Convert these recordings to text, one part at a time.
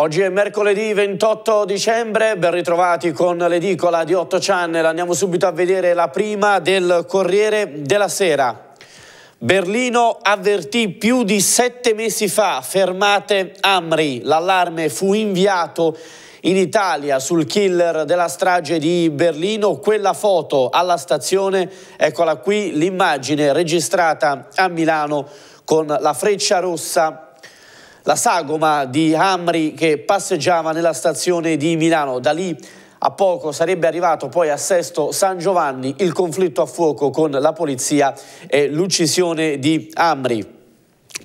Oggi è mercoledì 28 dicembre, ben ritrovati con l'edicola di 8 Channel. Andiamo subito a vedere la prima del Corriere della Sera. Berlino avvertì più di sette mesi fa, fermate Amri. L'allarme fu inviato in Italia sul killer della strage di Berlino. Quella foto alla stazione, eccola qui, l'immagine registrata a Milano con la freccia rossa la sagoma di Amri che passeggiava nella stazione di Milano. Da lì a poco sarebbe arrivato poi a Sesto San Giovanni il conflitto a fuoco con la polizia e l'uccisione di Amri.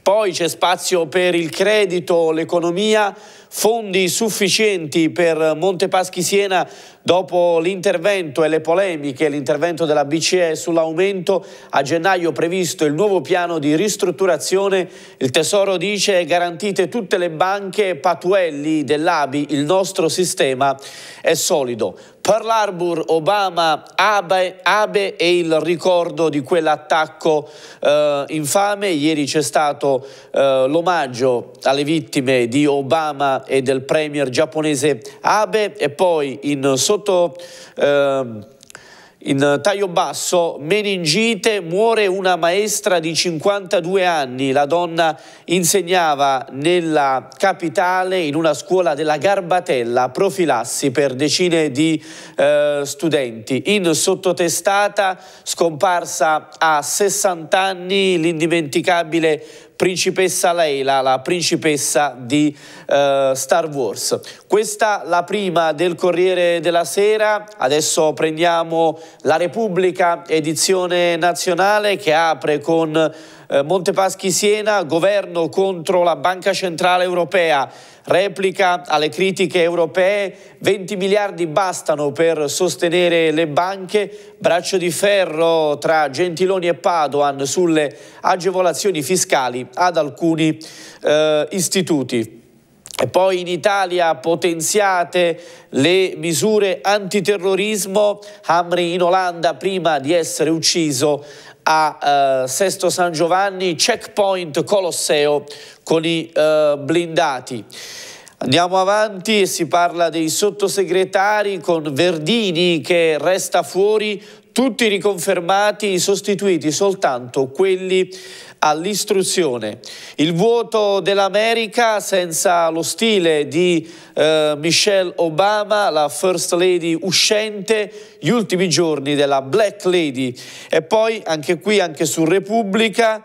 Poi c'è spazio per il credito, l'economia, fondi sufficienti per Montepaschi Siena dopo l'intervento e le polemiche, l'intervento della BCE sull'aumento a gennaio previsto il nuovo piano di ristrutturazione. Il Tesoro dice garantite tutte le banche patuelli dell'ABI, il nostro sistema è solido. Pearl Harbor, Obama, Abe, Abe e il ricordo di quell'attacco eh, infame. Ieri c'è stato eh, l'omaggio alle vittime di Obama e del premier giapponese Abe e poi in sotto... Eh, in taglio basso, meningite, muore una maestra di 52 anni. La donna insegnava nella capitale, in una scuola della Garbatella, profilassi per decine di eh, studenti. In sottotestata, scomparsa a 60 anni, l'indimenticabile principessa Leila, la principessa di eh, Star Wars. Questa la prima del Corriere della Sera, adesso prendiamo la Repubblica edizione nazionale che apre con eh, Montepaschi Siena, governo contro la Banca Centrale Europea, replica alle critiche europee, 20 miliardi bastano per sostenere le banche, braccio di ferro tra Gentiloni e Padoan sulle agevolazioni fiscali ad alcuni eh, istituti. E poi in Italia potenziate le misure antiterrorismo, Hamri in Olanda prima di essere ucciso a eh, Sesto San Giovanni, checkpoint Colosseo con i eh, blindati. Andiamo avanti si parla dei sottosegretari con Verdini che resta fuori, tutti riconfermati, sostituiti soltanto quelli all'istruzione. Il vuoto dell'America senza lo stile di eh, Michelle Obama, la First Lady uscente, gli ultimi giorni della Black Lady. E poi anche qui, anche su Repubblica,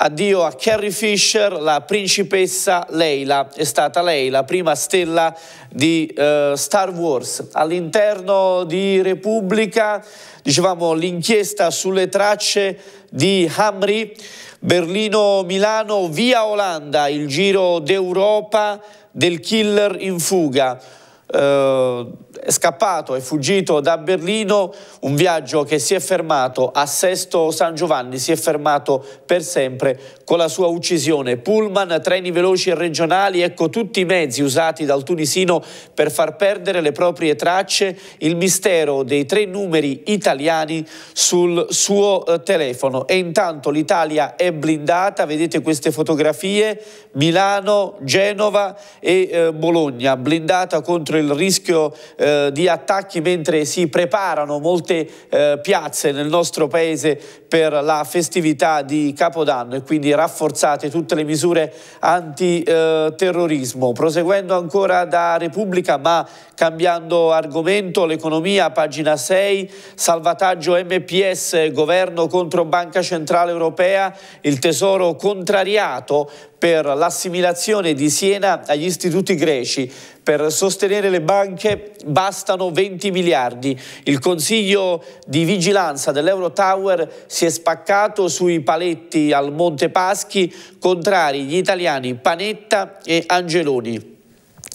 Addio a Carrie Fisher, la principessa Leila, è stata lei la prima stella di uh, Star Wars. All'interno di Repubblica, dicevamo, l'inchiesta sulle tracce di Hamri, Berlino-Milano, via Olanda, il giro d'Europa del killer in fuga. Uh, è scappato è fuggito da Berlino, un viaggio che si è fermato a Sesto San Giovanni, si è fermato per sempre con la sua uccisione, pullman, treni veloci e regionali, ecco tutti i mezzi usati dal tunisino per far perdere le proprie tracce, il mistero dei tre numeri italiani sul suo eh, telefono. E intanto l'Italia è blindata, vedete queste fotografie, Milano, Genova e eh, Bologna, blindata contro il rischio eh, di attacchi mentre si preparano molte eh, piazze nel nostro paese per la festività di Capodanno e quindi rafforzate tutte le misure antiterrorismo. Proseguendo ancora da Repubblica ma cambiando argomento, l'economia, pagina 6, salvataggio MPS, governo contro Banca Centrale Europea, il tesoro contrariato per l'assimilazione di Siena agli istituti greci. Per sostenere le banche bastano 20 miliardi. Il Consiglio di vigilanza dell'Eurotower si è spaccato sui paletti al Monte Paschi, contrari gli italiani Panetta e Angeloni.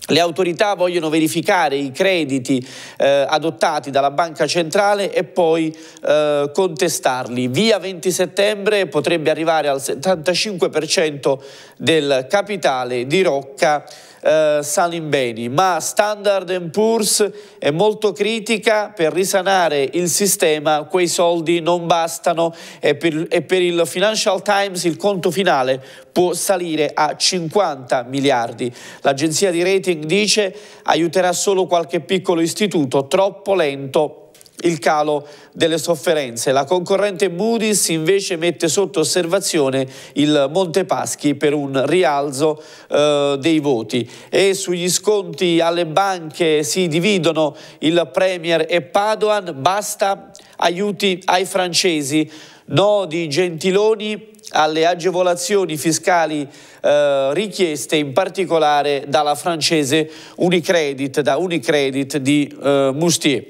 Le autorità vogliono verificare i crediti eh, adottati dalla Banca Centrale e poi eh, contestarli. Via 20 settembre potrebbe arrivare al 75% del capitale di Rocca eh, beni, ma Standard Poor's è molto critica per risanare il sistema, quei soldi non bastano e per, e per il Financial Times il conto finale può salire a 50 miliardi. L'agenzia di rating dice aiuterà solo qualche piccolo istituto, troppo lento il calo delle sofferenze. La concorrente Moody's invece mette sotto osservazione il Monte Paschi per un rialzo eh, dei voti e sugli sconti alle banche si dividono il Premier e Padoan, basta aiuti ai francesi, no di Gentiloni alle agevolazioni fiscali eh, richieste in particolare dalla francese Unicredit, da Unicredit di eh, Moustier.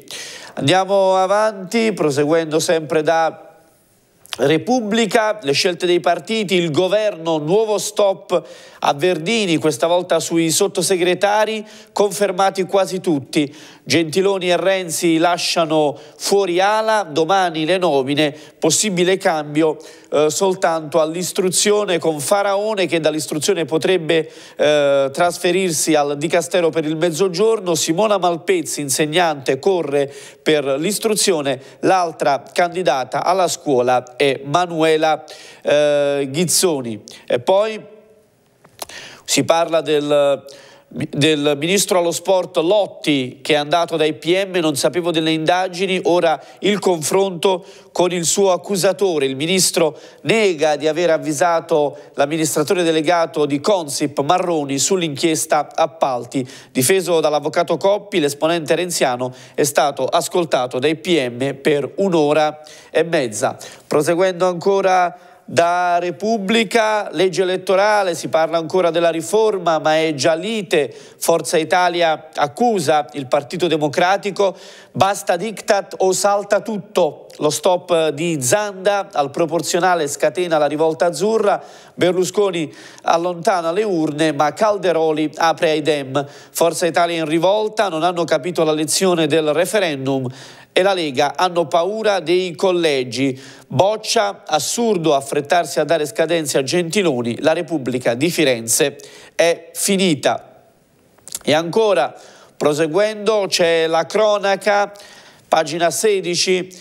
Andiamo avanti, proseguendo sempre da Repubblica, le scelte dei partiti, il governo, nuovo stop a Verdini, questa volta sui sottosegretari, confermati quasi tutti. Gentiloni e Renzi lasciano fuori ala, domani le nomine, possibile cambio eh, soltanto all'istruzione con Faraone che dall'istruzione potrebbe eh, trasferirsi al Dicastero per il mezzogiorno, Simona Malpezzi, insegnante, corre per l'istruzione, l'altra candidata alla scuola è Manuela eh, Ghizzoni. E poi si parla del, del ministro allo sport Lotti che è andato dai PM, non sapevo delle indagini, ora il confronto con il suo accusatore. Il ministro nega di aver avvisato l'amministratore delegato di Consip Marroni sull'inchiesta appalti. Difeso dall'avvocato Coppi, l'esponente renziano è stato ascoltato dai PM per un'ora e mezza. Proseguendo ancora da Repubblica, legge elettorale, si parla ancora della riforma, ma è già lite. Forza Italia accusa il Partito Democratico, basta diktat o salta tutto. Lo stop di Zanda al proporzionale scatena la rivolta azzurra, Berlusconi allontana le urne, ma Calderoli apre ai dem. Forza Italia in rivolta, non hanno capito la lezione del referendum e la Lega hanno paura dei collegi. Boccia, assurdo affrettarsi a dare scadenze a Gentiloni, la Repubblica di Firenze è finita. E ancora, proseguendo, c'è la cronaca, pagina 16,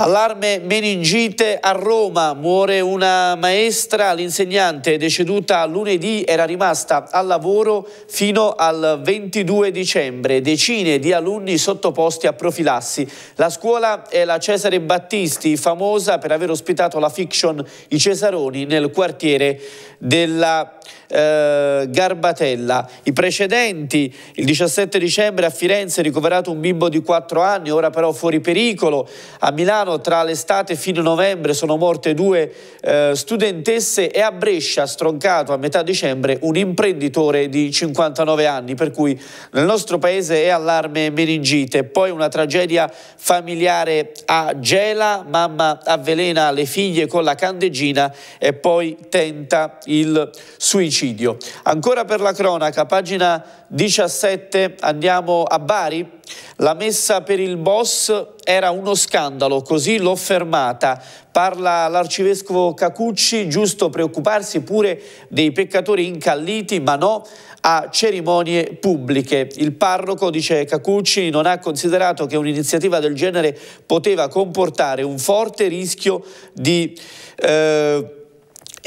Allarme meningite a Roma, muore una maestra, l'insegnante deceduta lunedì era rimasta al lavoro fino al 22 dicembre, decine di alunni sottoposti a profilassi. La scuola è la Cesare Battisti, famosa per aver ospitato la fiction I Cesaroni nel quartiere della eh, Garbatella. I precedenti, il 17 dicembre a Firenze ricoverato un bimbo di 4 anni, ora però fuori pericolo. A Milano tra l'estate fino a novembre sono morte due eh, studentesse e a Brescia stroncato a metà dicembre un imprenditore di 59 anni, per cui nel nostro paese è allarme meningite. Poi una tragedia familiare a Gela, mamma avvelena le figlie con la candeggina e poi tenta il suicidio omicidio. Ancora per la cronaca, pagina 17, andiamo a Bari. La messa per il boss era uno scandalo, così l'ho fermata. Parla l'arcivescovo Cacucci, giusto preoccuparsi pure dei peccatori incalliti, ma no a cerimonie pubbliche. Il parroco, dice Cacucci, non ha considerato che un'iniziativa del genere poteva comportare un forte rischio di... Eh,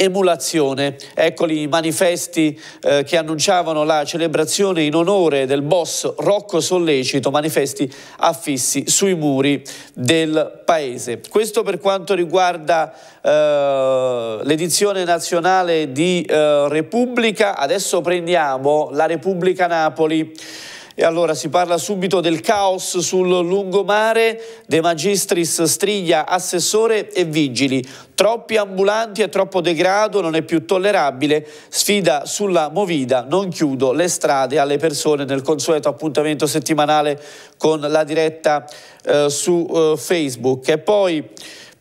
emulazione. Eccoli i manifesti eh, che annunciavano la celebrazione in onore del boss Rocco Sollecito, manifesti affissi sui muri del paese. Questo per quanto riguarda eh, l'edizione nazionale di eh, Repubblica, adesso prendiamo la Repubblica Napoli. E allora si parla subito del caos sul lungomare, De Magistris striglia assessore e vigili. Troppi ambulanti e troppo degrado non è più tollerabile. Sfida sulla movida, non chiudo le strade alle persone nel consueto appuntamento settimanale con la diretta eh, su eh, Facebook. E poi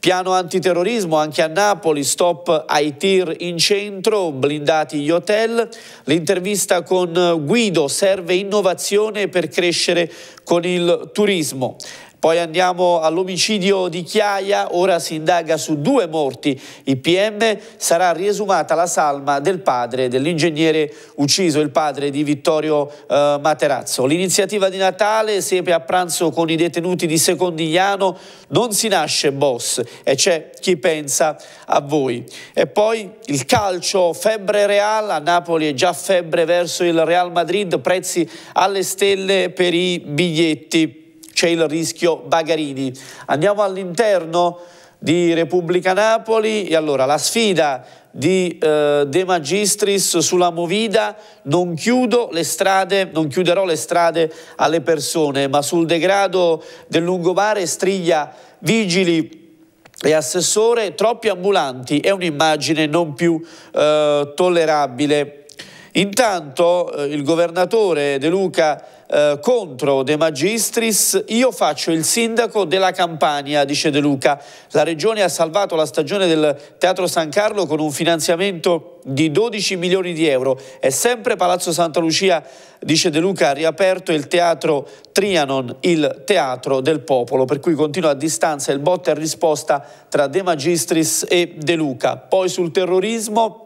Piano antiterrorismo anche a Napoli, stop ai tir in centro, blindati gli hotel. L'intervista con Guido serve innovazione per crescere con il turismo. Poi andiamo all'omicidio di Chiaia, ora si indaga su due morti. IPM sarà riesumata la salma del padre dell'ingegnere ucciso, il padre di Vittorio eh, Materazzo. L'iniziativa di Natale, sepe a pranzo con i detenuti di Secondigliano, non si nasce boss e c'è chi pensa a voi. E poi il calcio, febbre real, a Napoli è già febbre verso il Real Madrid, prezzi alle stelle per i biglietti c'è il rischio Bagarini. Andiamo all'interno di Repubblica Napoli e allora la sfida di eh, De Magistris sulla Movida non chiudo le strade, non chiuderò le strade alle persone, ma sul degrado del lungomare striglia vigili e assessore troppi ambulanti è un'immagine non più eh, tollerabile. Intanto eh, il governatore De Luca eh, contro De Magistris, io faccio il sindaco della Campania, dice De Luca. La regione ha salvato la stagione del Teatro San Carlo con un finanziamento di 12 milioni di euro. È sempre Palazzo Santa Lucia, dice De Luca, ha riaperto il teatro Trianon, il teatro del popolo, per cui continua a distanza il botta e risposta tra De Magistris e De Luca. Poi sul terrorismo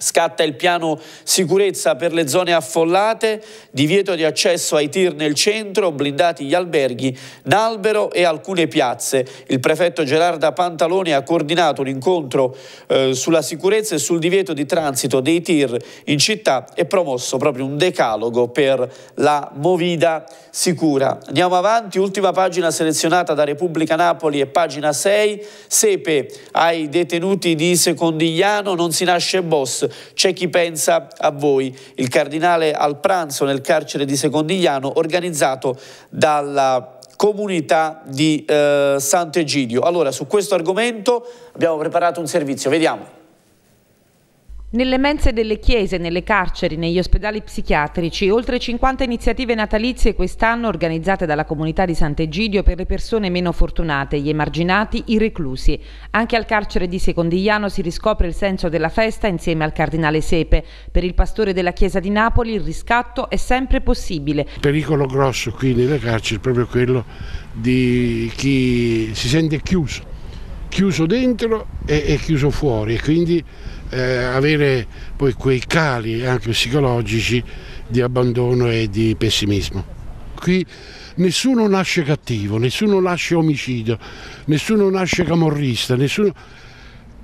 Scatta il piano sicurezza per le zone affollate, divieto di accesso ai tir nel centro, blindati gli alberghi, Nalbero e alcune piazze. Il prefetto Gerarda Pantalone ha coordinato un incontro eh, sulla sicurezza e sul divieto di transito dei tir in città e promosso proprio un decalogo per la movida sicura. Andiamo avanti, ultima pagina selezionata da Repubblica Napoli e pagina 6. Sepe ai detenuti di Secondigliano non si nasce boss c'è chi pensa a voi. Il cardinale al pranzo nel carcere di Secondigliano organizzato dalla comunità di eh, Sant'Egidio. Allora, su questo argomento abbiamo preparato un servizio, vediamo. Nelle mense delle chiese, nelle carceri, negli ospedali psichiatrici, oltre 50 iniziative natalizie quest'anno organizzate dalla comunità di Sant'Egidio per le persone meno fortunate, gli emarginati, i reclusi. Anche al carcere di Secondigliano si riscopre il senso della festa insieme al cardinale Sepe. Per il pastore della chiesa di Napoli il riscatto è sempre possibile. Il pericolo grosso qui nelle carceri è proprio quello di chi si sente chiuso, chiuso dentro e, chiuso fuori e quindi eh, avere poi quei cali anche psicologici di abbandono e di pessimismo. Qui nessuno nasce cattivo, nessuno nasce omicidio, nessuno nasce camorrista, nessuno...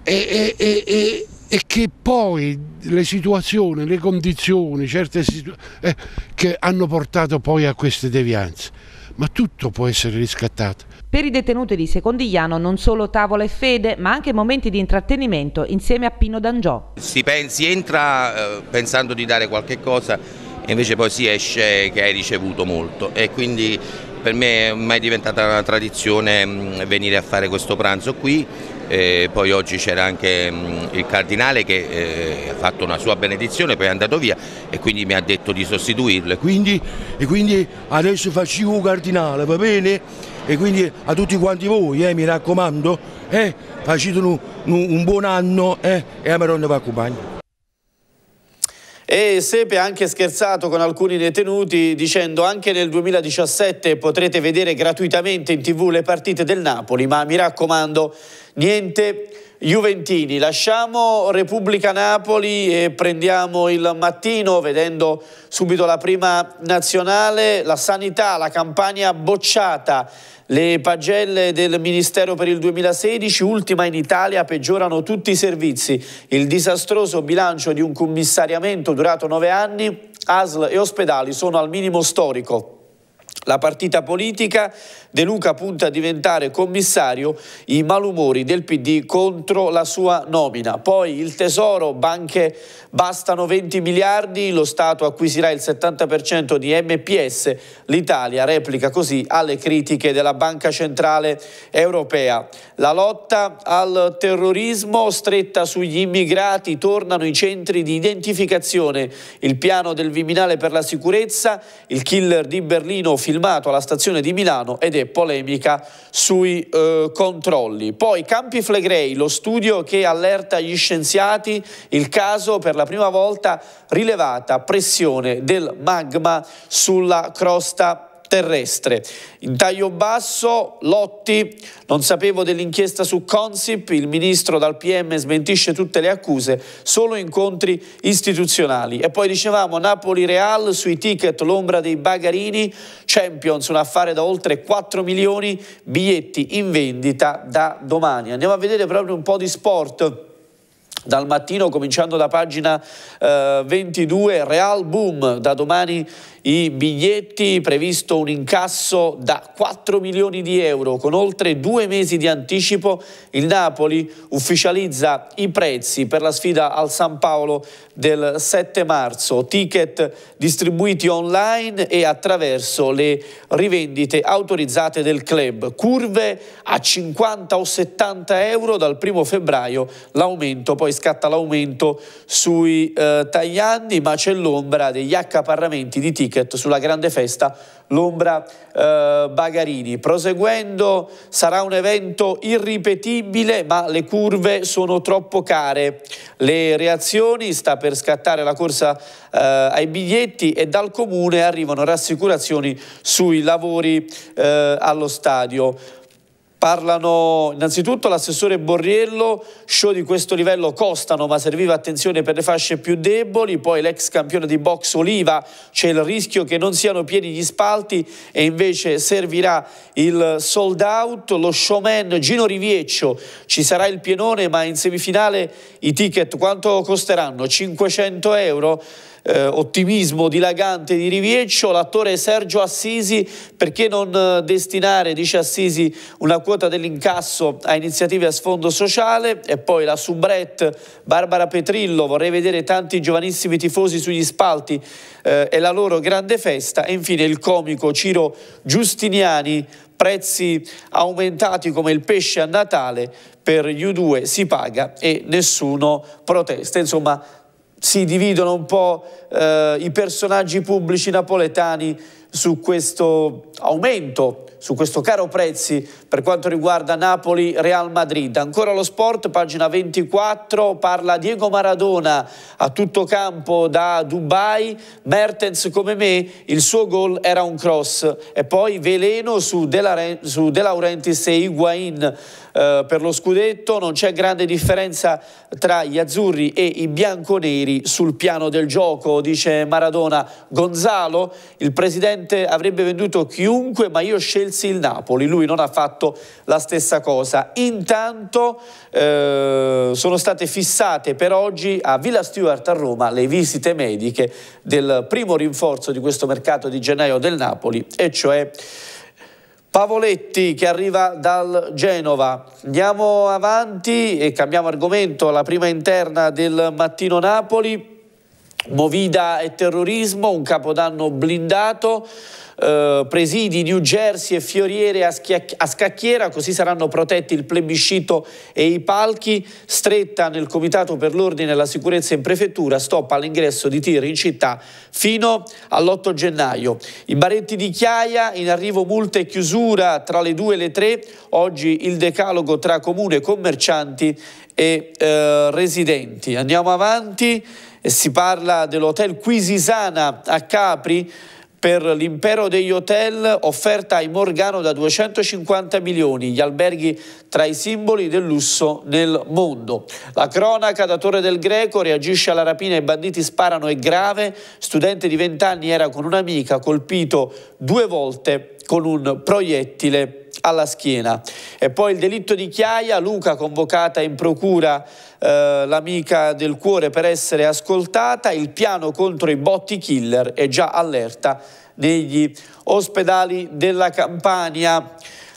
E, e, e, e che poi le situazioni, le condizioni, certe situazioni eh, che hanno portato poi a queste devianze. Ma tutto può essere riscattato per i detenuti di Secondigliano non solo tavola e fede, ma anche momenti di intrattenimento insieme a Pino D'Angiò. Si, pensi, entra eh, pensando di dare qualche cosa e invece poi si esce che hai ricevuto molto e quindi per me è mai diventata una tradizione mh, mm, venire a fare questo pranzo qui e poi oggi c'era anche mm, il cardinale che eh, ha fatto una sua benedizione, poi è andato via e quindi mi ha detto di sostituirlo. Quindi, e quindi adesso faccio un cardinale, va bene? e quindi a tutti quanti voi eh, mi raccomando eh, facete un, un, buon anno eh, e a Meronna vi accompagno. E Sepe ha anche scherzato con alcuni detenuti dicendo anche nel 2017 potrete vedere gratuitamente in tv le partite del Napoli ma mi raccomando Niente Juventini, lasciamo Repubblica Napoli e prendiamo il mattino vedendo subito la prima nazionale, la sanità, la campagna bocciata, le pagelle del Ministero per il 2016, ultima in Italia, peggiorano tutti i servizi, il disastroso bilancio di un commissariamento durato nove anni, ASL e ospedali sono al minimo storico. La partita politica, De Luca punta a diventare commissario, i malumori del PD contro la sua nomina. Poi il tesoro, banche bastano 20 miliardi, lo Stato acquisirà il 70% di MPS, l'Italia replica così alle critiche della Banca Centrale Europea. La lotta al terrorismo stretta sugli immigrati, tornano i centri di identificazione, il piano del Viminale per la sicurezza, il killer di Berlino Filippo firmato alla stazione di Milano ed è polemica sui eh, controlli. Poi Campi Flegrei, lo studio che allerta gli scienziati, il caso per la prima volta rilevata pressione del magma sulla crosta terrestre. In taglio basso, Lotti, non sapevo dell'inchiesta su Consip, il ministro dal PM smentisce tutte le accuse, solo incontri istituzionali. E poi dicevamo Napoli-Real sui ticket, l'ombra dei Bagarini, Champions, un affare da oltre 4 milioni, biglietti in vendita da domani. Andiamo a vedere proprio un po' di sport dal mattino cominciando da pagina eh, 22 Real Boom da domani i biglietti, previsto un incasso da 4 milioni di euro con oltre due mesi di anticipo, il Napoli ufficializza i prezzi per la sfida al San Paolo del 7 marzo, ticket distribuiti online e attraverso le rivendite autorizzate del club, curve a 50 o 70 euro dal 1 febbraio, l'aumento, poi scatta l'aumento sui eh, tagliandi, ma c'è l'ombra degli accaparramenti di ticket ticket sulla grande festa Lombra eh, Bagarini. Proseguendo sarà un evento irripetibile ma le curve sono troppo care. Le reazioni sta per scattare la corsa eh, ai biglietti e dal comune arrivano rassicurazioni sui lavori eh, allo stadio. Parlano innanzitutto l'assessore Borriello, show di questo livello costano ma serviva attenzione per le fasce più deboli, poi l'ex campione di box Oliva, c'è il rischio che non siano pieni gli spalti e invece servirà il sold out, lo showman Gino Rivieccio, ci sarà il pienone ma in semifinale i ticket quanto costeranno? 500 euro? eh, ottimismo dilagante di Rivieccio, l'attore Sergio Assisi, perché non eh, destinare, dice Assisi, una quota dell'incasso a iniziative a sfondo sociale e poi la soubrette Barbara Petrillo, vorrei vedere tanti giovanissimi tifosi sugli spalti eh, la loro grande festa e infine il comico Ciro Giustiniani, prezzi aumentati come il pesce a Natale, per gli U2 si paga e nessuno protesta. Insomma, si dividono un po' eh, i personaggi pubblici napoletani su questo aumento su questo caro prezzi per quanto riguarda Napoli-Real Madrid. Ancora lo sport, pagina 24, parla Diego Maradona a tutto campo da Dubai, Mertens come me, il suo gol era un cross e poi veleno su De, La su De Laurentiis e Higuain eh, per lo scudetto, non c'è grande differenza tra gli azzurri e i bianconeri sul piano del gioco, dice Maradona. Gonzalo, il presidente avrebbe venduto chiunque, ma io scelsi bensì il Napoli. Lui non ha fatto la stessa cosa. Intanto eh, sono state fissate per oggi a Villa Stewart a Roma le visite mediche del primo rinforzo di questo mercato di gennaio del Napoli, e cioè... Pavoletti che arriva dal Genova. Andiamo avanti e cambiamo argomento alla prima interna del mattino Napoli. Movida e terrorismo, un capodanno blindato, eh, presidi New Jersey e fioriere a, a, scacchiera, così saranno protetti il plebiscito e i palchi, stretta nel Comitato per l'Ordine e la Sicurezza in Prefettura, stop all'ingresso di tir in città fino all'8 gennaio. I baretti di Chiaia, in arrivo multa e chiusura tra le 2 e le 3, oggi il decalogo tra comune, commercianti e eh, residenti. Andiamo avanti si parla dell'hotel Quisisana a Capri per l'impero degli hotel offerta ai Morgano da 250 milioni, gli alberghi tra i simboli del lusso nel mondo. La cronaca da Torre del Greco reagisce alla rapina, i banditi sparano, è grave, studente di 20 anni era con un'amica colpito due volte con un proiettile alla schiena. E poi il delitto di Chiaia, Luca convocata in procura eh, l'amica del cuore per essere ascoltata, il piano contro i botti killer è già allerta negli ospedali della Campania.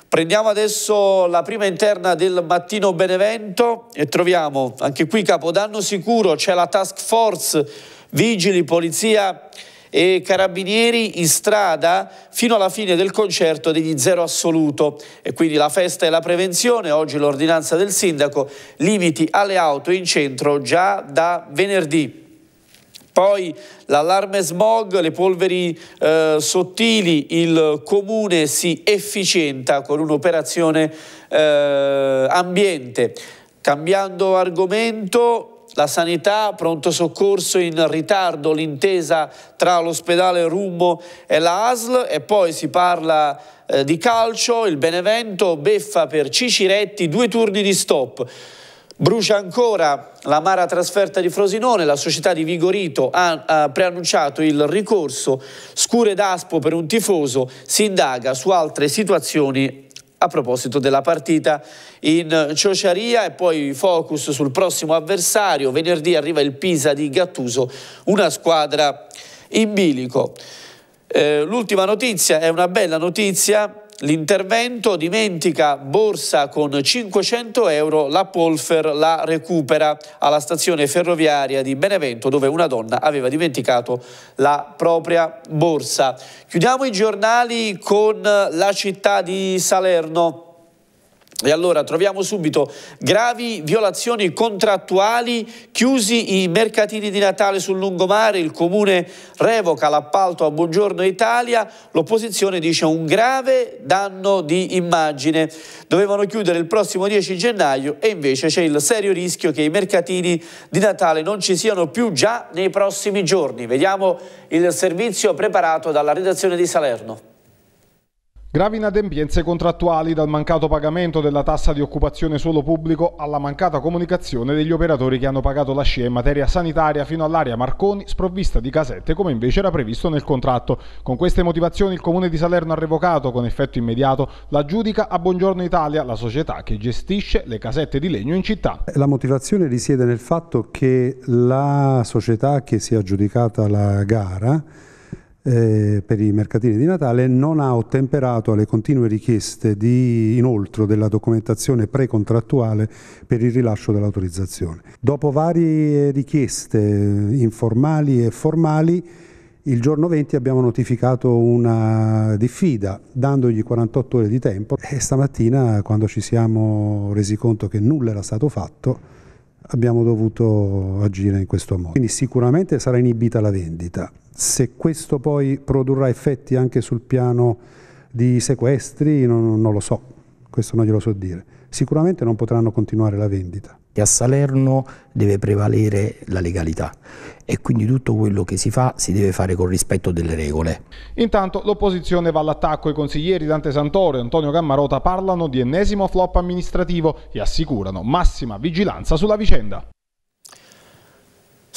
Prendiamo adesso la prima interna del mattino Benevento e troviamo anche qui Capodanno sicuro, c'è la task force, vigili, polizia e Carabinieri in strada fino alla fine del concerto degli Zero Assoluto e quindi la festa e la prevenzione, oggi l'ordinanza del sindaco, limiti alle auto in centro già da venerdì. Poi l'allarme smog, le polveri eh, sottili, il comune si efficienta con un'operazione eh, ambiente. Cambiando argomento, la sanità, pronto soccorso in ritardo, l'intesa tra l'ospedale Rummo e la ASL e poi si parla eh, di calcio, il Benevento, beffa per Ciciretti, due turni di stop. Brucia ancora l'amara trasferta di Frosinone, la società di Vigorito ha, ha preannunciato il ricorso, scure d'aspo per un tifoso, si indaga su altre situazioni a proposito della partita in Ciociaria e poi focus sul prossimo avversario. Venerdì arriva il Pisa di Gattuso, una squadra in bilico. Eh, L'ultima notizia è una bella notizia L'intervento dimentica borsa con 500 euro, la Polfer la recupera alla stazione ferroviaria di Benevento dove una donna aveva dimenticato la propria borsa. Chiudiamo i giornali con la città di Salerno e allora troviamo subito gravi violazioni contrattuali, chiusi i mercatini di Natale sul lungomare, il comune revoca l'appalto a Buongiorno Italia, l'opposizione dice un grave danno di immagine. Dovevano chiudere il prossimo 10 gennaio e invece c'è il serio rischio che i mercatini di Natale non ci siano più già nei prossimi giorni. Vediamo il servizio preparato dalla redazione di Salerno. Gravi inadempienze contrattuali dal mancato pagamento della tassa di occupazione suolo pubblico alla mancata comunicazione degli operatori che hanno pagato la SCIA in materia sanitaria fino all'area Marconi sprovvista di casette come invece era previsto nel contratto. Con queste motivazioni il Comune di Salerno ha revocato con effetto immediato la giudica a Buongiorno Italia, la società che gestisce le casette di legno in città. La motivazione risiede nel fatto che la società che si è aggiudicata la gara eh, per i mercatini di Natale non ha ottemperato alle continue richieste di inoltre della documentazione precontrattuale per il rilascio dell'autorizzazione. Dopo varie richieste eh, informali e formali, il giorno 20 abbiamo notificato una diffida dandogli 48 ore di tempo e stamattina quando ci siamo resi conto che nulla era stato fatto abbiamo dovuto agire in questo modo. Quindi sicuramente sarà inibita la vendita. Se questo poi produrrà effetti anche sul piano di sequestri, non, non lo so, questo non glielo so dire. Sicuramente non potranno continuare la vendita e a Salerno deve prevalere la legalità e quindi tutto quello che si fa si deve fare con rispetto delle regole. Intanto l'opposizione va all'attacco, i consiglieri Dante Santoro e Antonio Gammarota parlano di ennesimo flop amministrativo e assicurano massima vigilanza sulla vicenda.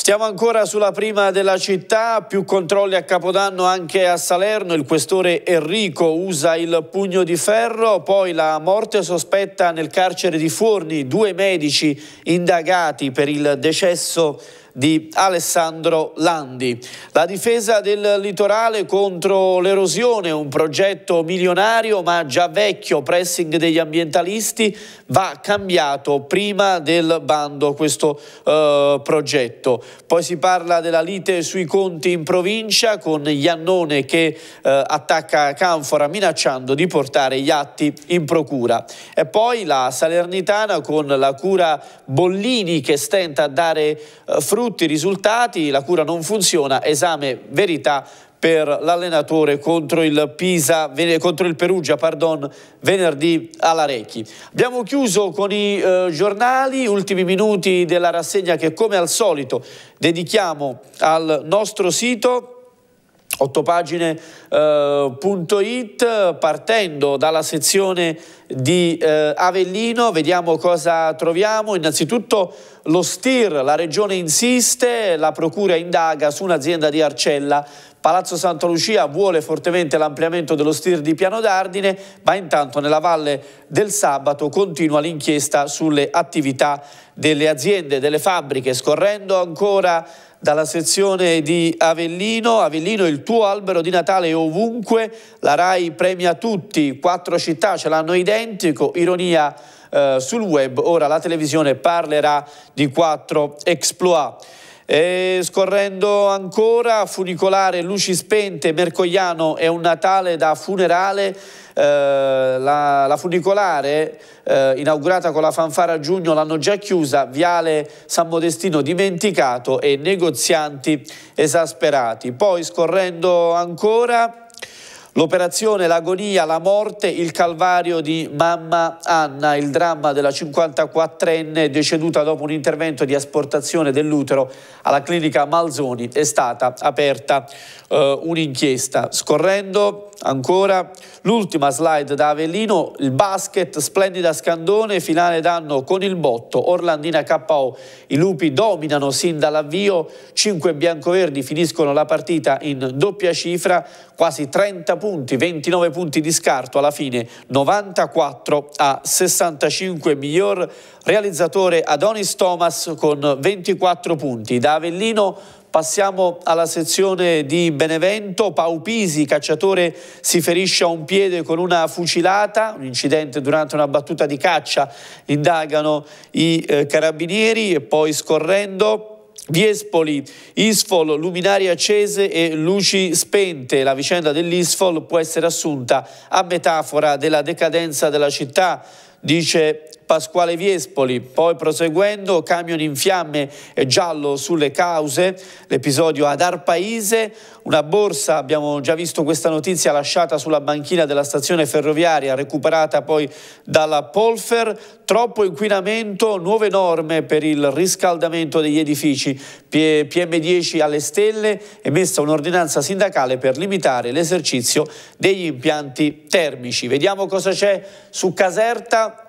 Stiamo ancora sulla prima della città, più controlli a Capodanno anche a Salerno, il questore Enrico usa il pugno di ferro, poi la morte sospetta nel carcere di Forni, due medici indagati per il decesso di Alessandro Landi. La difesa del litorale contro l'erosione, un progetto milionario ma già vecchio, pressing degli ambientalisti, va cambiato prima del bando questo eh, progetto. Poi si parla della lite sui conti in provincia con Iannone che eh, attacca Canfora minacciando di portare gli atti in procura. E poi la Salernitana con la cura Bollini che stenta a dare eh, frutto brutti risultati, la cura non funziona, esame verità per l'allenatore contro il, Pisa, contro il Perugia pardon, venerdì Recchi. Abbiamo chiuso con i eh, giornali, ultimi minuti della rassegna che come al solito dedichiamo al nostro sito 8pagine.it ottopagine.it eh, partendo dalla sezione di eh, Avellino, vediamo cosa troviamo. Innanzitutto lo STIR, la regione insiste, la procura indaga su un'azienda di Arcella. Palazzo Santa Lucia vuole fortemente l'ampliamento dello STIR di Piano d'Ardine, ma intanto nella Valle del Sabato continua l'inchiesta sulle attività delle aziende, delle fabbriche, scorrendo ancora dalla sezione di Avellino. Avellino, il tuo albero di Natale è ovunque, la RAI premia tutti, quattro città ce l'hanno identico, ironia eh, sul web, ora la televisione parlerà di quattro exploit. E scorrendo ancora, funicolare, luci spente, Mercogliano è un Natale da funerale, eh, la, la, funicolare eh, inaugurata con la fanfara a giugno l'hanno già chiusa, Viale San Modestino dimenticato e negozianti esasperati. Poi scorrendo ancora L'operazione, l'agonia, la morte, il calvario di mamma Anna, il dramma della 54enne deceduta dopo un intervento di asportazione dell'utero alla clinica Malzoni, è stata aperta eh, un'inchiesta. Scorrendo ancora l'ultima slide da Avellino, il basket, splendida scandone, finale d'anno con il botto, Orlandina KO, i lupi dominano sin dall'avvio, 5 biancoverdi finiscono la partita in doppia cifra, quasi 30 punti, 29 punti di scarto alla fine, 94 a 65, miglior realizzatore Adonis Thomas con 24 punti. Da Avellino Passiamo alla sezione di Benevento, Paupisi, cacciatore, si ferisce a un piede con una fucilata, un incidente durante una battuta di caccia, indagano i eh, carabinieri e poi scorrendo Viespoli, Isfol, luminari accese e luci spente. La vicenda dell'Isfol può essere assunta a metafora della decadenza della città, dice Pasquale Viespoli, poi proseguendo camion in fiamme e giallo sulle cause, l'episodio ad Arpaise, una borsa, abbiamo già visto questa notizia lasciata sulla banchina della stazione ferroviaria, recuperata poi dalla Polfer, troppo inquinamento, nuove norme per il riscaldamento degli edifici, PM10 alle stelle, emessa un'ordinanza sindacale per limitare l'esercizio degli impianti termici. Vediamo cosa c'è su Caserta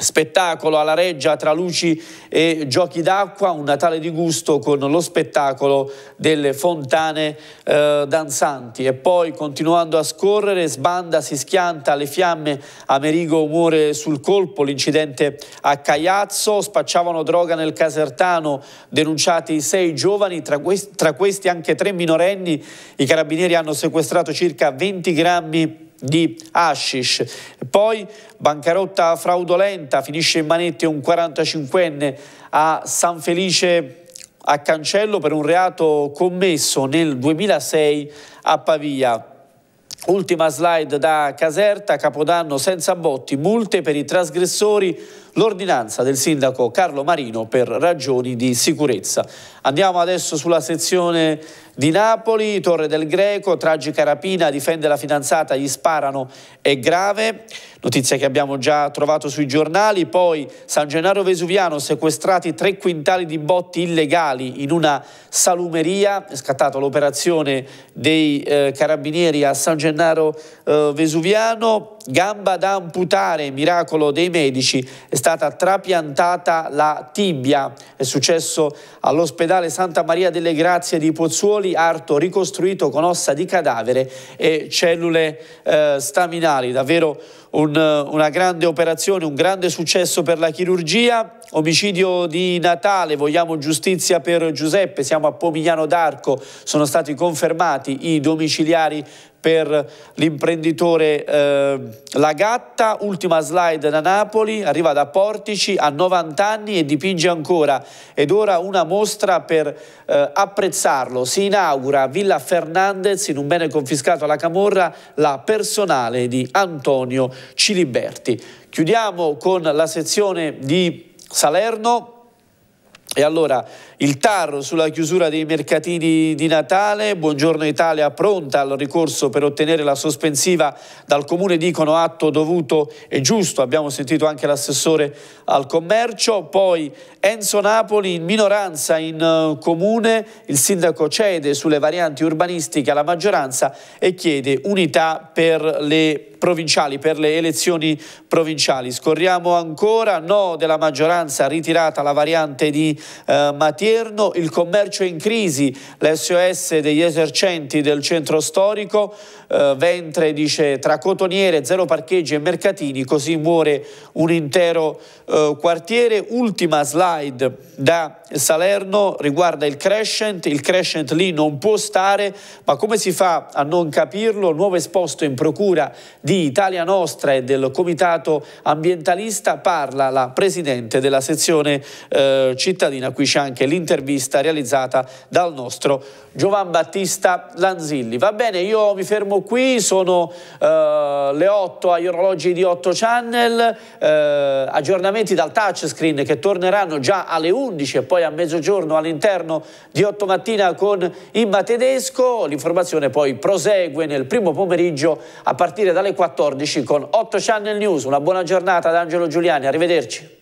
Spettacolo alla reggia tra luci e giochi d'acqua, un Natale di gusto con lo spettacolo delle fontane eh, danzanti. E poi continuando a scorrere, sbanda, si schianta alle fiamme, Amerigo muore sul colpo, l'incidente a Cagliazzo, spacciavano droga nel Casertano, denunciati sei giovani, tra questi, tra questi anche tre minorenni, i carabinieri hanno sequestrato circa 20 grammi di hashish. Poi bancarotta fraudolenta, finisce in manette un 45enne a San Felice a Cancello per un reato commesso nel 2006 a Pavia. Ultima slide da Caserta, Capodanno senza botti, multe per i trasgressori l'ordinanza del sindaco Carlo Marino per ragioni di sicurezza. Andiamo adesso sulla sezione di Napoli, Torre del Greco, tragica rapina, difende la fidanzata, gli sparano, è grave, notizia che abbiamo già trovato sui giornali, poi San Gennaro Vesuviano, sequestrati tre quintali di botti illegali in una salumeria, è scattata l'operazione dei eh, carabinieri a San Gennaro eh, Vesuviano, gamba da amputare, miracolo dei medici, è stata trapiantata la tibia. È successo all'ospedale Santa Maria delle Grazie di Pozzuoli, arto ricostruito con ossa di cadavere e cellule eh, staminali. Davvero un, una grande operazione, un grande successo per la chirurgia. Omicidio di Natale, vogliamo giustizia per Giuseppe, siamo a Pomigliano d'Arco, sono stati confermati i domiciliari per l'imprenditore eh, Gatta. ultima slide da Napoli, arriva da Portici a 90 anni e dipinge ancora ed ora una mostra per eh, apprezzarlo. Si inaugura a Villa Fernandez in un bene confiscato alla Camorra la personale di Antonio Ciliberti. Chiudiamo con la sezione di Salerno e allora il TAR sulla chiusura dei mercatini di Natale, Buongiorno Italia pronta al ricorso per ottenere la sospensiva dal Comune, dicono atto dovuto e giusto, abbiamo sentito anche l'assessore al commercio, poi Enzo Napoli in minoranza in eh, Comune, il sindaco cede sulle varianti urbanistiche alla maggioranza e chiede unità per le provinciali, per le elezioni provinciali. Scorriamo ancora, no della maggioranza, ritirata la variante di eh, Matierno, il commercio in crisi, l'SOS degli esercenti del centro storico, eh, Ventre dice tra cotoniere, zero parcheggi e mercatini così muore un intero eh, quartiere. Ultima slide da Salerno riguarda il Crescent, il Crescent lì non può stare ma come si fa a non capirlo? Nuovo esposto in procura di Italia Nostra e del Comitato Ambientalista parla la Presidente della sezione eh, cittadina, qui c'è anche l'intervista realizzata dal nostro Giovan Battista Lanzilli. Va bene, io mi fermo qui, sono eh, le 8 agli orologi di 8 channel, eh, aggiornamenti dal touchscreen che torneranno già alle 11 e poi a mezzogiorno all'interno di 8 mattina con Imma Tedesco, l'informazione poi prosegue nel primo pomeriggio a partire dalle 14 con 8 channel news. Una buona giornata ad Angelo Giuliani, arrivederci.